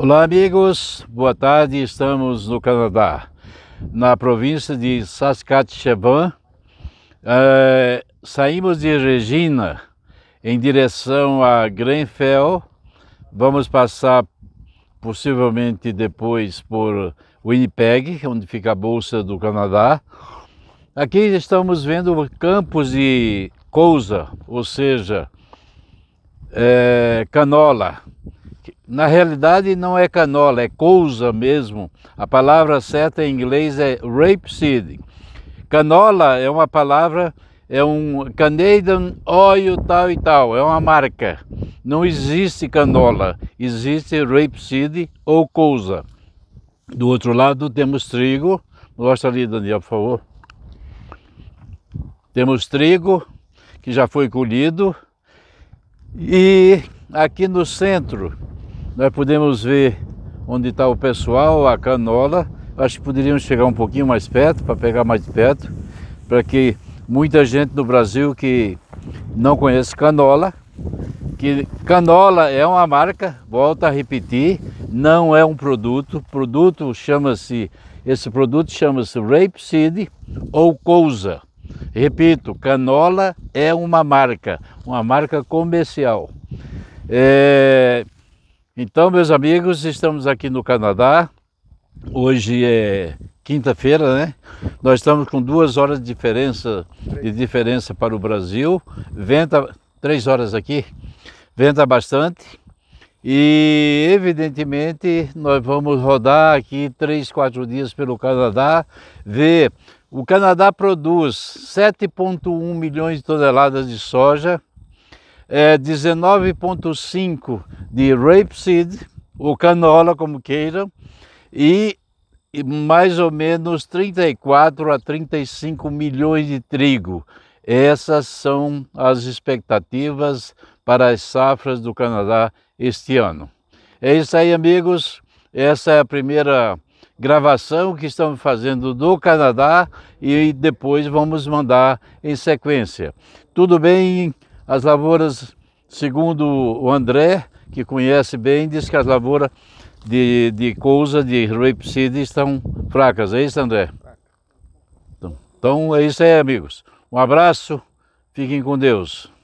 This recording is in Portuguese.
Olá, amigos. Boa tarde. Estamos no Canadá, na província de Saskatchewan. É, saímos de Regina em direção a Grenfell. Vamos passar possivelmente depois por Winnipeg, onde fica a Bolsa do Canadá. Aqui estamos vendo campos de cousa, ou seja, é, canola na realidade, não é canola, é cousa mesmo. A palavra certa em inglês é rapeseed. Canola é uma palavra, é um Canadian Oil tal e tal, é uma marca. Não existe canola, existe rapeseed ou cousa. Do outro lado temos trigo. Mostra ali, Daniel, por favor. Temos trigo que já foi colhido e aqui no centro nós podemos ver onde está o pessoal, a canola. Acho que poderíamos chegar um pouquinho mais perto, para pegar mais de perto, para que muita gente no Brasil que não conhece canola, que canola é uma marca, volta a repetir, não é um produto. Produto chama-se esse produto chama-se rapeseed ou cousa. Repito, canola é uma marca, uma marca comercial. É, então, meus amigos, estamos aqui no Canadá. Hoje é quinta-feira, né? Nós estamos com duas horas de diferença, de diferença para o Brasil. Venta três horas aqui, venta bastante. E evidentemente nós vamos rodar aqui três, quatro dias pelo Canadá, ver. O Canadá produz 7,1 milhões de toneladas de soja é, 19,5 de rapeseed, ou canola, como queiram, e mais ou menos 34 a 35 milhões de trigo. Essas são as expectativas para as safras do Canadá este ano. É isso aí, amigos. Essa é a primeira gravação que estamos fazendo do Canadá e depois vamos mandar em sequência. Tudo bem? As lavouras, segundo o André, que conhece bem, diz que as lavouras de, de cousa, de rapeseed, estão fracas. É isso, André? Então, então é isso aí, amigos. Um abraço, fiquem com Deus.